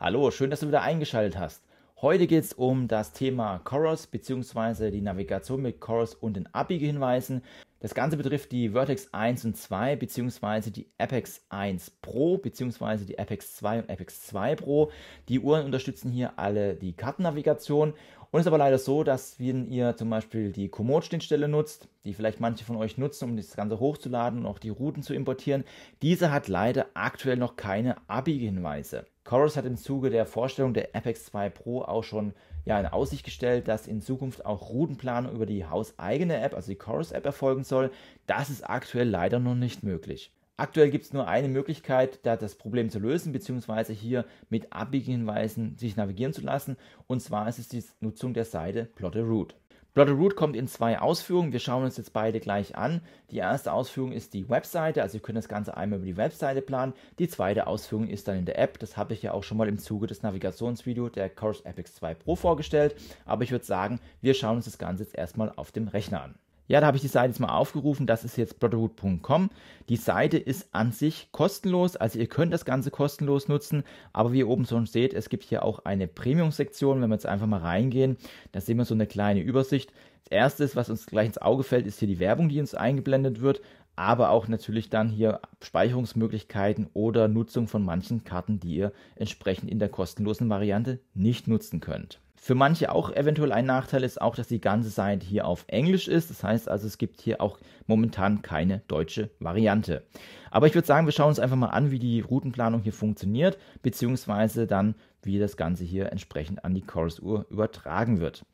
Hallo, schön, dass du wieder eingeschaltet hast. Heute geht es um das Thema Chorus bzw. die Navigation mit Chorus und den Abbiegehinweisen. Das Ganze betrifft die Vertex 1 und 2 bzw. die Apex 1 Pro bzw. die Apex 2 und Apex 2 Pro. Die Uhren unterstützen hier alle die Kartennavigation und es ist aber leider so, dass wenn ihr zum Beispiel die Komoot-Schnittstelle nutzt, die vielleicht manche von euch nutzen, um das Ganze hochzuladen und auch die Routen zu importieren, diese hat leider aktuell noch keine Abbiegehinweise. Chorus hat im Zuge der Vorstellung der Apex 2 Pro auch schon ja, in Aussicht gestellt, dass in Zukunft auch Routenplanung über die hauseigene App, also die Chorus-App, erfolgen soll. Das ist aktuell leider noch nicht möglich. Aktuell gibt es nur eine Möglichkeit, da das Problem zu lösen, beziehungsweise hier mit Abbiegehinweisen sich navigieren zu lassen, und zwar ist es die Nutzung der Seite Plot Route. Blooded Root kommt in zwei Ausführungen. Wir schauen uns jetzt beide gleich an. Die erste Ausführung ist die Webseite, also ihr könnt das Ganze einmal über die Webseite planen. Die zweite Ausführung ist dann in der App. Das habe ich ja auch schon mal im Zuge des Navigationsvideos der Chorus Epics 2 Pro vorgestellt. Aber ich würde sagen, wir schauen uns das Ganze jetzt erstmal auf dem Rechner an. Ja, da habe ich die Seite jetzt mal aufgerufen. Das ist jetzt brotherhood.com. Die Seite ist an sich kostenlos. Also ihr könnt das Ganze kostenlos nutzen. Aber wie ihr oben schon seht, es gibt hier auch eine Premium-Sektion. Wenn wir jetzt einfach mal reingehen, da sehen wir so eine kleine Übersicht. Das erste, was uns gleich ins Auge fällt, ist hier die Werbung, die uns eingeblendet wird aber auch natürlich dann hier Speicherungsmöglichkeiten oder Nutzung von manchen Karten, die ihr entsprechend in der kostenlosen Variante nicht nutzen könnt. Für manche auch eventuell ein Nachteil ist auch, dass die ganze Seite hier auf Englisch ist. Das heißt also, es gibt hier auch momentan keine deutsche Variante. Aber ich würde sagen, wir schauen uns einfach mal an, wie die Routenplanung hier funktioniert, beziehungsweise dann wie das Ganze hier entsprechend an die Chorus-Uhr übertragen wird.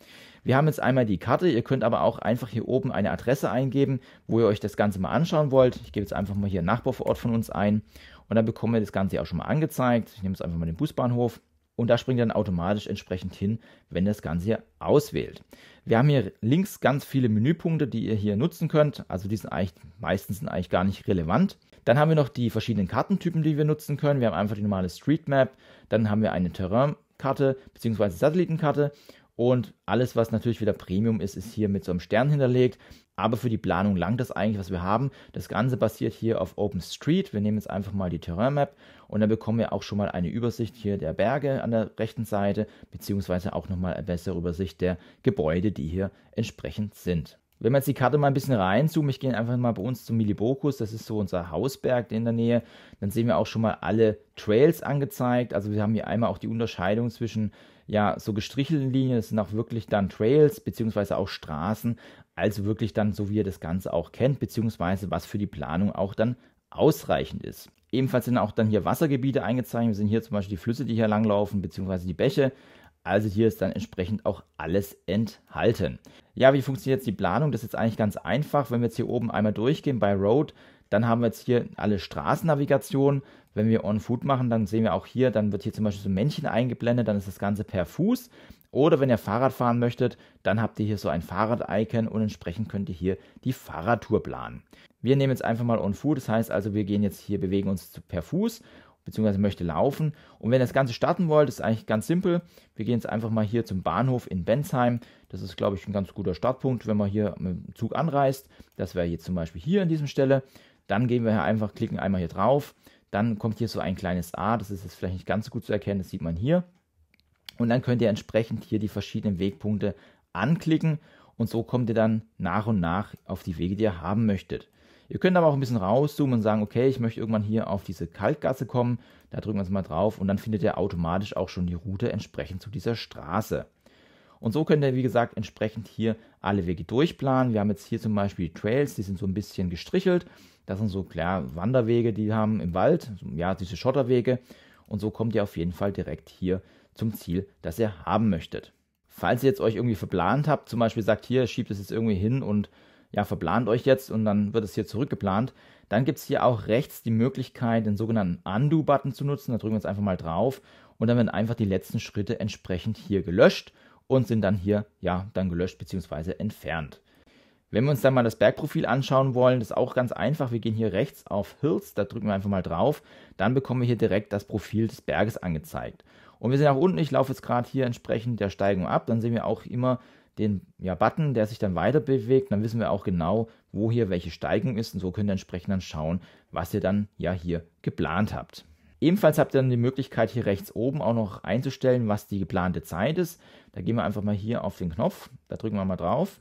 Wir haben jetzt einmal die Karte, ihr könnt aber auch einfach hier oben eine Adresse eingeben, wo ihr euch das Ganze mal anschauen wollt. Ich gebe jetzt einfach mal hier einen Nachbarvorort von uns ein und dann bekommen wir das Ganze auch schon mal angezeigt. Ich nehme jetzt einfach mal den Busbahnhof und da springt ihr dann automatisch entsprechend hin, wenn das Ganze hier auswählt. Wir haben hier links ganz viele Menüpunkte, die ihr hier nutzen könnt. Also die sind eigentlich meistens sind eigentlich gar nicht relevant. Dann haben wir noch die verschiedenen Kartentypen, die wir nutzen können. Wir haben einfach die normale Street Map, dann haben wir eine Terrain-Karte bzw. Satellitenkarte und alles, was natürlich wieder Premium ist, ist hier mit so einem Stern hinterlegt. Aber für die Planung langt das eigentlich, was wir haben. Das Ganze basiert hier auf OpenStreet. Wir nehmen jetzt einfach mal die Terrain-Map und dann bekommen wir auch schon mal eine Übersicht hier der Berge an der rechten Seite, beziehungsweise auch nochmal eine bessere Übersicht der Gebäude, die hier entsprechend sind. Wenn wir jetzt die Karte mal ein bisschen reinzoomen, ich gehe einfach mal bei uns zum Milibokus, das ist so unser Hausberg in der Nähe, dann sehen wir auch schon mal alle Trails angezeigt. Also wir haben hier einmal auch die Unterscheidung zwischen ja, so gestrichelten Linien, das sind auch wirklich dann Trails, beziehungsweise auch Straßen, also wirklich dann so wie ihr das Ganze auch kennt, beziehungsweise was für die Planung auch dann ausreichend ist. Ebenfalls sind auch dann hier Wassergebiete eingezeichnet, wir sind hier zum Beispiel die Flüsse, die hier langlaufen, beziehungsweise die Bäche, also hier ist dann entsprechend auch alles enthalten. Ja, wie funktioniert jetzt die Planung? Das ist jetzt eigentlich ganz einfach. Wenn wir jetzt hier oben einmal durchgehen bei Road, dann haben wir jetzt hier alle Straßennavigation. Wenn wir On Food machen, dann sehen wir auch hier, dann wird hier zum Beispiel so ein Männchen eingeblendet, dann ist das Ganze per Fuß. Oder wenn ihr Fahrrad fahren möchtet, dann habt ihr hier so ein Fahrrad-Icon und entsprechend könnt ihr hier die Fahrradtour planen. Wir nehmen jetzt einfach mal On Food, das heißt also, wir gehen jetzt hier, bewegen uns per Fuß beziehungsweise möchte laufen. Und wenn ihr das Ganze starten wollt, ist eigentlich ganz simpel. Wir gehen jetzt einfach mal hier zum Bahnhof in Bensheim. Das ist, glaube ich, ein ganz guter Startpunkt, wenn man hier mit dem Zug anreist. Das wäre jetzt zum Beispiel hier an diesem Stelle. Dann gehen wir hier einfach, klicken einmal hier drauf. Dann kommt hier so ein kleines A. Das ist jetzt vielleicht nicht ganz so gut zu erkennen. Das sieht man hier. Und dann könnt ihr entsprechend hier die verschiedenen Wegpunkte anklicken. Und so kommt ihr dann nach und nach auf die Wege, die ihr haben möchtet. Ihr könnt aber auch ein bisschen rauszoomen und sagen, okay, ich möchte irgendwann hier auf diese Kalkgasse kommen. Da drücken wir uns mal drauf und dann findet ihr automatisch auch schon die Route entsprechend zu dieser Straße. Und so könnt ihr, wie gesagt, entsprechend hier alle Wege durchplanen. Wir haben jetzt hier zum Beispiel Trails, die sind so ein bisschen gestrichelt. Das sind so, klar, Wanderwege, die haben im Wald, ja, diese Schotterwege. Und so kommt ihr auf jeden Fall direkt hier zum Ziel, das ihr haben möchtet. Falls ihr jetzt euch irgendwie verplant habt, zum Beispiel sagt, hier schiebt es jetzt irgendwie hin und ja, verplant euch jetzt und dann wird es hier zurückgeplant. Dann gibt es hier auch rechts die Möglichkeit, den sogenannten Undo-Button zu nutzen. Da drücken wir uns einfach mal drauf und dann werden einfach die letzten Schritte entsprechend hier gelöscht und sind dann hier, ja, dann gelöscht bzw. entfernt. Wenn wir uns dann mal das Bergprofil anschauen wollen, das ist auch ganz einfach. Wir gehen hier rechts auf Hills, da drücken wir einfach mal drauf. Dann bekommen wir hier direkt das Profil des Berges angezeigt. Und wir sehen auch unten, ich laufe jetzt gerade hier entsprechend der Steigung ab, dann sehen wir auch immer den ja, Button, der sich dann weiter bewegt. Dann wissen wir auch genau, wo hier welche Steigung ist und so könnt ihr entsprechend dann schauen, was ihr dann ja hier geplant habt. Ebenfalls habt ihr dann die Möglichkeit, hier rechts oben auch noch einzustellen, was die geplante Zeit ist. Da gehen wir einfach mal hier auf den Knopf, da drücken wir mal drauf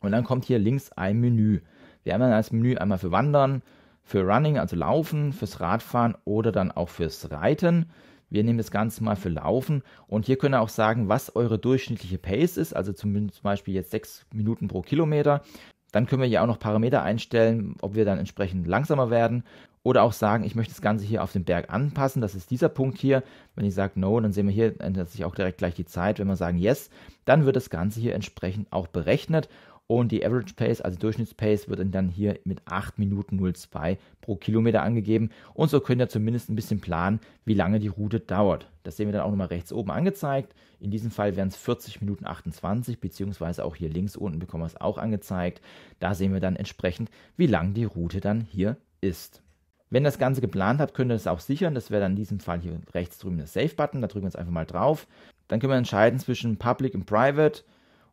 und dann kommt hier links ein Menü. Wir haben dann als Menü einmal für Wandern, für Running, also Laufen, fürs Radfahren oder dann auch fürs Reiten. Wir nehmen das Ganze mal für Laufen und hier könnt ihr auch sagen, was eure durchschnittliche Pace ist, also zum Beispiel jetzt 6 Minuten pro Kilometer. Dann können wir hier auch noch Parameter einstellen, ob wir dann entsprechend langsamer werden oder auch sagen, ich möchte das Ganze hier auf den Berg anpassen. Das ist dieser Punkt hier. Wenn ich sage No, dann sehen wir hier, ändert sich auch direkt gleich die Zeit. Wenn wir sagen Yes, dann wird das Ganze hier entsprechend auch berechnet und die Average Pace, also Durchschnittspace, wird dann hier mit 8 Minuten 02 pro Kilometer angegeben. Und so könnt ihr zumindest ein bisschen planen, wie lange die Route dauert. Das sehen wir dann auch nochmal rechts oben angezeigt. In diesem Fall wären es 40 Minuten 28, beziehungsweise auch hier links unten bekommen wir es auch angezeigt. Da sehen wir dann entsprechend, wie lang die Route dann hier ist. Wenn ihr das Ganze geplant habt, könnt ihr das auch sichern. Das wäre dann in diesem Fall hier rechts drüben der Save-Button. Da drücken wir jetzt einfach mal drauf. Dann können wir entscheiden zwischen Public und Private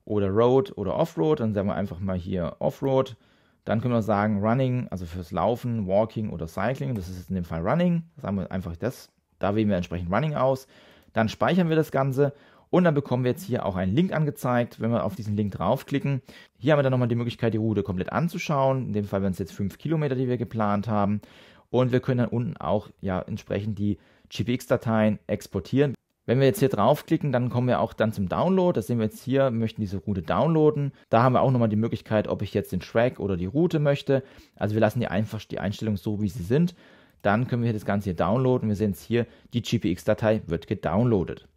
oder Road oder Offroad. Dann sagen wir einfach mal hier Offroad. Dann können wir sagen Running, also fürs Laufen, Walking oder Cycling. Das ist in dem Fall Running. Sagen wir einfach das. Da wählen wir entsprechend Running aus. Dann speichern wir das Ganze und dann bekommen wir jetzt hier auch einen Link angezeigt. Wenn wir auf diesen Link draufklicken, hier haben wir dann nochmal die Möglichkeit, die Route komplett anzuschauen. In dem Fall wären es jetzt 5 Kilometer, die wir geplant haben. Und wir können dann unten auch ja entsprechend die GPX-Dateien exportieren wenn wir jetzt hier draufklicken, dann kommen wir auch dann zum Download. Das sehen wir jetzt hier, wir möchten diese Route downloaden. Da haben wir auch nochmal die Möglichkeit, ob ich jetzt den Track oder die Route möchte. Also wir lassen hier einfach die Einstellungen so, wie sie sind. Dann können wir das Ganze hier downloaden. Wir sehen jetzt hier, die GPX-Datei wird gedownloadet.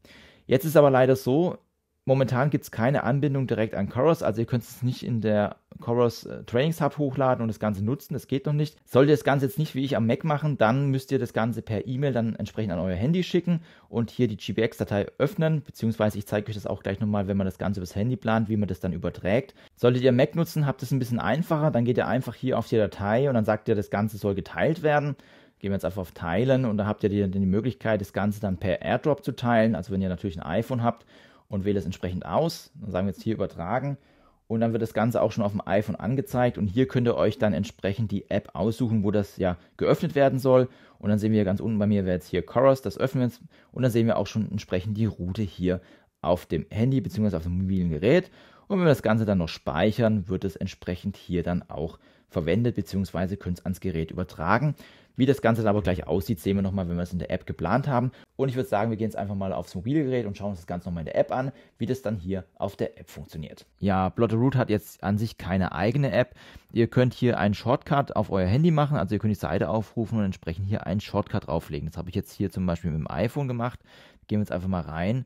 Jetzt ist aber leider so, momentan gibt es keine Anbindung direkt an Chorus, also ihr könnt es nicht in der Chorus äh, Trainings Hub hochladen und das Ganze nutzen. Das geht noch nicht. Solltet ihr das Ganze jetzt nicht wie ich am Mac machen, dann müsst ihr das Ganze per E-Mail dann entsprechend an euer Handy schicken und hier die gbx datei öffnen, beziehungsweise ich zeige euch das auch gleich nochmal, wenn man das Ganze übers Handy plant, wie man das dann überträgt. Solltet ihr Mac nutzen, habt es ein bisschen einfacher. Dann geht ihr einfach hier auf die Datei und dann sagt ihr, das Ganze soll geteilt werden gehen wir jetzt einfach auf Teilen und da habt ihr die, die Möglichkeit, das Ganze dann per AirDrop zu teilen. Also wenn ihr natürlich ein iPhone habt und wählt es entsprechend aus, dann sagen wir jetzt hier übertragen und dann wird das Ganze auch schon auf dem iPhone angezeigt und hier könnt ihr euch dann entsprechend die App aussuchen, wo das ja geöffnet werden soll und dann sehen wir ganz unten bei mir wäre jetzt hier Chorus, das öffnen wir jetzt und dann sehen wir auch schon entsprechend die Route hier auf dem Handy bzw. auf dem mobilen Gerät und wenn wir das Ganze dann noch speichern, wird es entsprechend hier dann auch verwendet, beziehungsweise könnt es ans Gerät übertragen. Wie das Ganze dann aber gleich aussieht, sehen wir nochmal, wenn wir es in der App geplant haben. Und ich würde sagen, wir gehen jetzt einfach mal aufs mobile Gerät und schauen uns das Ganze nochmal in der App an, wie das dann hier auf der App funktioniert. Ja, Blotteroot hat jetzt an sich keine eigene App. Ihr könnt hier einen Shortcut auf euer Handy machen, also ihr könnt die Seite aufrufen und entsprechend hier einen Shortcut drauflegen. Das habe ich jetzt hier zum Beispiel mit dem iPhone gemacht. Gehen wir jetzt einfach mal rein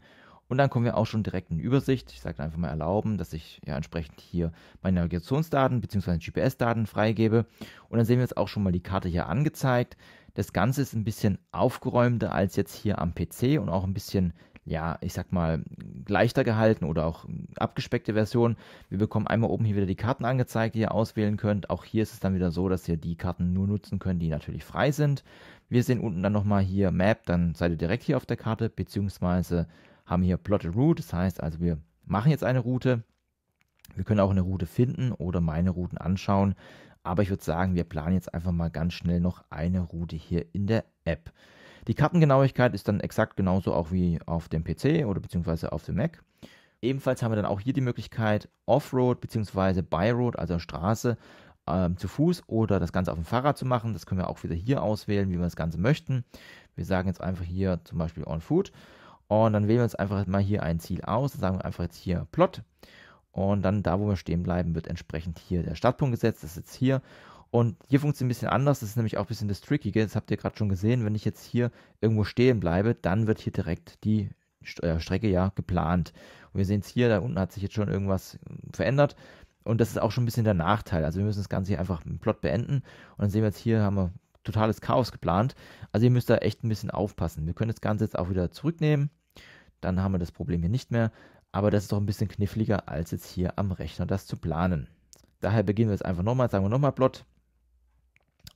und dann kommen wir auch schon direkt in die Übersicht. Ich sage einfach mal erlauben, dass ich ja entsprechend hier meine Navigationsdaten bzw. GPS-Daten freigebe. Und dann sehen wir jetzt auch schon mal die Karte hier angezeigt. Das Ganze ist ein bisschen aufgeräumter als jetzt hier am PC und auch ein bisschen ja, ich sag mal, leichter gehalten oder auch abgespeckte Version. Wir bekommen einmal oben hier wieder die Karten angezeigt, die ihr auswählen könnt. Auch hier ist es dann wieder so, dass ihr die Karten nur nutzen könnt, die natürlich frei sind. Wir sehen unten dann nochmal hier Map, dann seid ihr direkt hier auf der Karte, beziehungsweise haben hier Plotted Route, das heißt also, wir machen jetzt eine Route. Wir können auch eine Route finden oder meine Routen anschauen. Aber ich würde sagen, wir planen jetzt einfach mal ganz schnell noch eine Route hier in der App. Die Kartengenauigkeit ist dann exakt genauso auch wie auf dem PC oder beziehungsweise auf dem Mac. Ebenfalls haben wir dann auch hier die Möglichkeit, Offroad beziehungsweise Byroad, also Straße, ähm, zu Fuß oder das Ganze auf dem Fahrrad zu machen. Das können wir auch wieder hier auswählen, wie wir das Ganze möchten. Wir sagen jetzt einfach hier zum Beispiel on Food. Und dann wählen wir uns einfach mal hier ein Ziel aus. Dann sagen wir einfach jetzt hier Plot. Und dann da, wo wir stehen bleiben, wird entsprechend hier der Startpunkt gesetzt. Das ist jetzt hier. Und hier funktioniert ein bisschen anders. Das ist nämlich auch ein bisschen das Trickige. Das habt ihr gerade schon gesehen. Wenn ich jetzt hier irgendwo stehen bleibe, dann wird hier direkt die äh, Strecke ja geplant. Und wir sehen es hier, da unten hat sich jetzt schon irgendwas verändert. Und das ist auch schon ein bisschen der Nachteil. Also wir müssen das Ganze hier einfach im Plot beenden. Und dann sehen wir jetzt hier, haben wir totales Chaos geplant. Also ihr müsst da echt ein bisschen aufpassen. Wir können das Ganze jetzt auch wieder zurücknehmen dann haben wir das Problem hier nicht mehr. Aber das ist doch ein bisschen kniffliger, als jetzt hier am Rechner das zu planen. Daher beginnen wir jetzt einfach nochmal, sagen wir nochmal Plot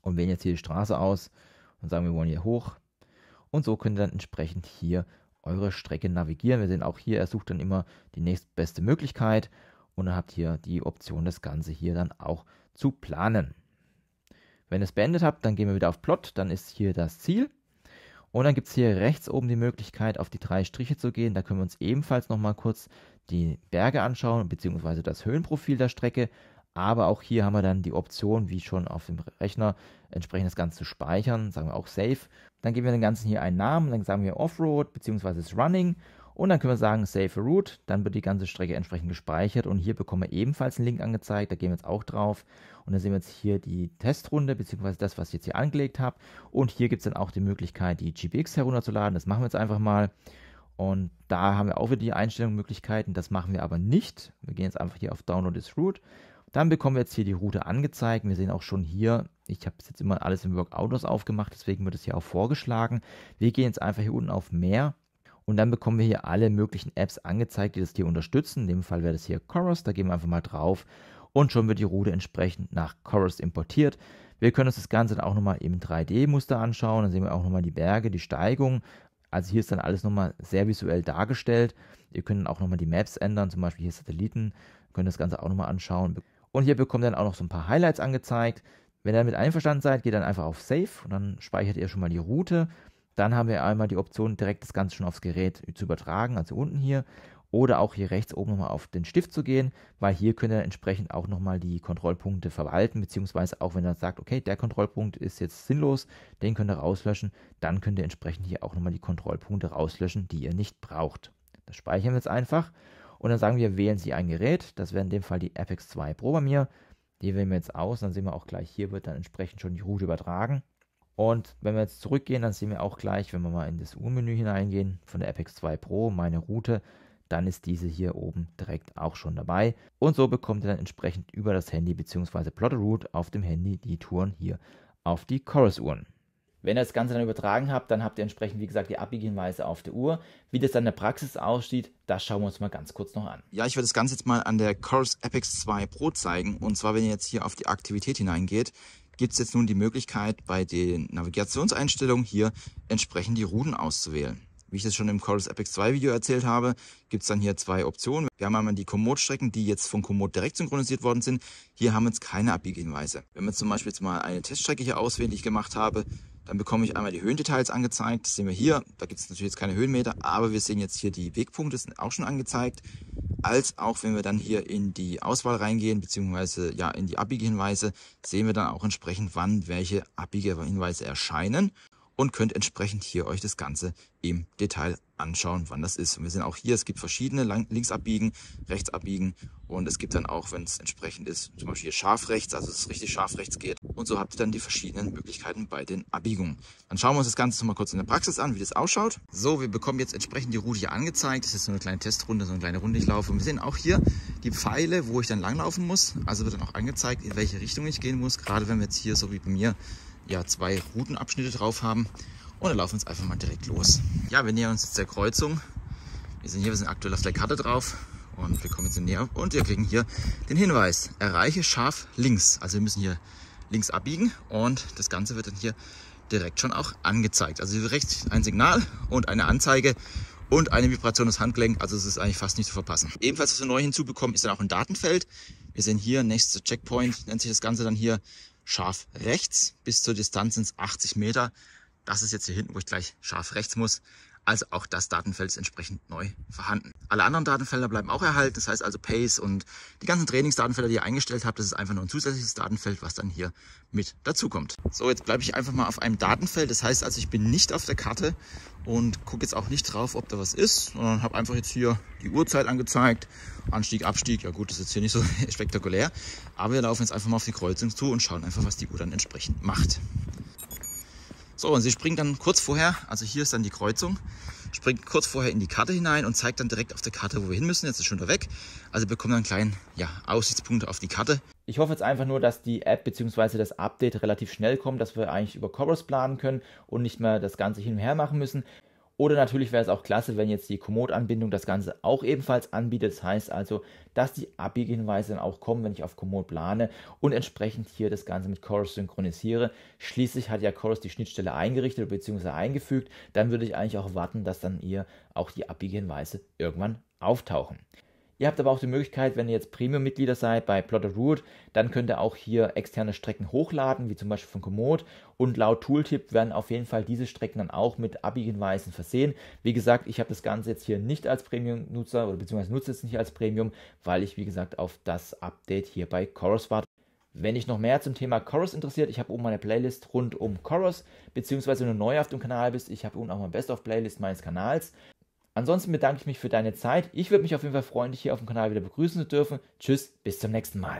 und wählen jetzt hier die Straße aus und sagen, wir wollen hier hoch. Und so könnt ihr dann entsprechend hier eure Strecke navigieren. Wir sehen auch hier, er sucht dann immer die nächstbeste Möglichkeit und dann habt ihr die Option, das Ganze hier dann auch zu planen. Wenn ihr es beendet habt, dann gehen wir wieder auf Plot, dann ist hier das Ziel und dann gibt es hier rechts oben die Möglichkeit, auf die drei Striche zu gehen. Da können wir uns ebenfalls nochmal kurz die Berge anschauen, beziehungsweise das Höhenprofil der Strecke. Aber auch hier haben wir dann die Option, wie schon auf dem Rechner, entsprechend das Ganze zu speichern. Sagen wir auch Save. Dann geben wir dem Ganzen hier einen Namen. Dann sagen wir Offroad, beziehungsweise Running. Und dann können wir sagen Save a Route, dann wird die ganze Strecke entsprechend gespeichert und hier bekommen wir ebenfalls einen Link angezeigt, da gehen wir jetzt auch drauf und dann sehen wir jetzt hier die Testrunde beziehungsweise das, was ich jetzt hier angelegt habe und hier gibt es dann auch die Möglichkeit, die GPX herunterzuladen, das machen wir jetzt einfach mal und da haben wir auch wieder die Einstellungsmöglichkeiten, das machen wir aber nicht, wir gehen jetzt einfach hier auf Download this Route, dann bekommen wir jetzt hier die Route angezeigt, wir sehen auch schon hier, ich habe es jetzt immer alles im Workouters aufgemacht, deswegen wird es hier auch vorgeschlagen, wir gehen jetzt einfach hier unten auf Mehr und dann bekommen wir hier alle möglichen Apps angezeigt, die das hier unterstützen. In dem Fall wäre das hier Chorus. Da gehen wir einfach mal drauf und schon wird die Route entsprechend nach Chorus importiert. Wir können uns das Ganze dann auch nochmal im 3D-Muster anschauen. Dann sehen wir auch nochmal die Berge, die Steigung. Also hier ist dann alles nochmal sehr visuell dargestellt. Ihr könnt auch nochmal die Maps ändern, zum Beispiel hier Satelliten. Ihr könnt das Ganze auch nochmal anschauen. Und hier bekommt ihr dann auch noch so ein paar Highlights angezeigt. Wenn ihr damit einverstanden seid, geht dann einfach auf Save und dann speichert ihr schon mal die Route. Dann haben wir einmal die Option, direkt das Ganze schon aufs Gerät zu übertragen, also unten hier. Oder auch hier rechts oben nochmal auf den Stift zu gehen, weil hier könnt ihr entsprechend auch nochmal die Kontrollpunkte verwalten, beziehungsweise auch wenn ihr sagt, okay, der Kontrollpunkt ist jetzt sinnlos, den könnt ihr rauslöschen, dann könnt ihr entsprechend hier auch nochmal die Kontrollpunkte rauslöschen, die ihr nicht braucht. Das speichern wir jetzt einfach und dann sagen wir, wählen Sie ein Gerät, das wäre in dem Fall die Apex 2 Pro bei mir, die wählen wir jetzt aus, dann sehen wir auch gleich, hier wird dann entsprechend schon die Route übertragen und wenn wir jetzt zurückgehen, dann sehen wir auch gleich, wenn wir mal in das Uhrmenü hineingehen von der Apex 2 Pro, meine Route, dann ist diese hier oben direkt auch schon dabei. Und so bekommt ihr dann entsprechend über das Handy bzw. Plotterroot auf dem Handy die Touren hier auf die Chorus-Uhren. Wenn ihr das Ganze dann übertragen habt, dann habt ihr entsprechend, wie gesagt, die Abbiegehinweise auf der Uhr. Wie das dann in der Praxis aussieht, das schauen wir uns mal ganz kurz noch an. Ja, ich werde das Ganze jetzt mal an der Chorus Apex 2 Pro zeigen. Und zwar, wenn ihr jetzt hier auf die Aktivität hineingeht, gibt es jetzt nun die Möglichkeit, bei den Navigationseinstellungen hier entsprechend die Routen auszuwählen. Wie ich das schon im Chorus Epic 2 Video erzählt habe, gibt es dann hier zwei Optionen. Wir haben einmal die Komoot-Strecken, die jetzt von Komoot direkt synchronisiert worden sind. Hier haben wir jetzt keine Abbiegehinweise. Wenn wir zum Beispiel jetzt mal eine Teststrecke hier auswählen, die ich gemacht habe, dann bekomme ich einmal die Höhendetails angezeigt. Das sehen wir hier. Da gibt es natürlich jetzt keine Höhenmeter, aber wir sehen jetzt hier die Wegpunkte, sind auch schon angezeigt. Als auch wenn wir dann hier in die Auswahl reingehen, beziehungsweise ja in die Abbiegehinweise, sehen wir dann auch entsprechend, wann welche Abbiegehinweise erscheinen und könnt entsprechend hier euch das Ganze im Detail anschauen, wann das ist. Und wir sehen auch hier, es gibt verschiedene links abbiegen, rechts abbiegen und es gibt dann auch, wenn es entsprechend ist, zum Beispiel scharf rechts, also es richtig scharf rechts geht. Und so habt ihr dann die verschiedenen Möglichkeiten bei den Abbiegungen. Dann schauen wir uns das Ganze nochmal kurz in der Praxis an, wie das ausschaut. So, wir bekommen jetzt entsprechend die Route hier angezeigt. Das ist jetzt so eine kleine Testrunde, so eine kleine Runde, ich laufe. Und wir sehen auch hier die Pfeile, wo ich dann langlaufen muss. Also wird dann auch angezeigt, in welche Richtung ich gehen muss. Gerade wenn wir jetzt hier, so wie bei mir, ja, zwei Routenabschnitte drauf haben. Und dann laufen wir uns einfach mal direkt los. Ja, wir nähern uns jetzt der Kreuzung. Wir sind hier, wir sind aktuell auf der Karte drauf und wir kommen jetzt näher und wir kriegen hier den Hinweis. Erreiche scharf links. Also wir müssen hier links abbiegen und das Ganze wird dann hier direkt schon auch angezeigt. Also hier rechts ein Signal und eine Anzeige und eine Vibration des Handgelenks. Also es ist eigentlich fast nicht zu verpassen. Ebenfalls, was wir neu hinzubekommen, ist dann auch ein Datenfeld. Wir sehen hier, nächster Checkpoint nennt sich das Ganze dann hier scharf rechts bis zur Distanz ins 80 Meter. Das ist jetzt hier hinten, wo ich gleich scharf rechts muss. Also auch das Datenfeld ist entsprechend neu vorhanden. Alle anderen Datenfelder bleiben auch erhalten. Das heißt also Pace und die ganzen Trainingsdatenfelder, die ihr eingestellt habt, das ist einfach nur ein zusätzliches Datenfeld, was dann hier mit dazukommt. So, jetzt bleibe ich einfach mal auf einem Datenfeld. Das heißt also, ich bin nicht auf der Karte und gucke jetzt auch nicht drauf, ob da was ist, sondern habe einfach jetzt hier die Uhrzeit angezeigt. Anstieg, Abstieg, ja gut, das ist jetzt hier nicht so spektakulär. Aber wir laufen jetzt einfach mal auf die Kreuzung zu und schauen einfach, was die Uhr dann entsprechend macht. So, und sie springt dann kurz vorher, also hier ist dann die Kreuzung, springt kurz vorher in die Karte hinein und zeigt dann direkt auf der Karte, wo wir hin müssen. Jetzt ist schon da weg. Also bekommen wir einen kleinen ja, Aussichtspunkt auf die Karte. Ich hoffe jetzt einfach nur, dass die App bzw. das Update relativ schnell kommt, dass wir eigentlich über Chorus planen können und nicht mehr das Ganze hin und her machen müssen. Oder natürlich wäre es auch klasse, wenn jetzt die Komoot-Anbindung das Ganze auch ebenfalls anbietet. Das heißt also, dass die Abbiegehinweise dann auch kommen, wenn ich auf Komoot plane und entsprechend hier das Ganze mit Chorus synchronisiere. Schließlich hat ja Chorus die Schnittstelle eingerichtet bzw. eingefügt. Dann würde ich eigentlich auch warten, dass dann ihr auch die Abbiegehinweise irgendwann auftauchen. Ihr habt aber auch die Möglichkeit, wenn ihr jetzt Premium-Mitglieder seid bei Plotter Root, dann könnt ihr auch hier externe Strecken hochladen, wie zum Beispiel von Komoot. Und laut Tooltip werden auf jeden Fall diese Strecken dann auch mit API-Hinweisen versehen. Wie gesagt, ich habe das Ganze jetzt hier nicht als Premium-Nutzer oder beziehungsweise nutze es nicht als Premium, weil ich, wie gesagt, auf das Update hier bei Chorus warte. Wenn dich noch mehr zum Thema Chorus interessiert, ich habe oben meine Playlist rund um Chorus, beziehungsweise wenn du neu auf dem Kanal bist, ich habe unten auch meine Best-of-Playlist meines Kanals. Ansonsten bedanke ich mich für deine Zeit. Ich würde mich auf jeden Fall freuen, dich hier auf dem Kanal wieder begrüßen zu dürfen. Tschüss, bis zum nächsten Mal.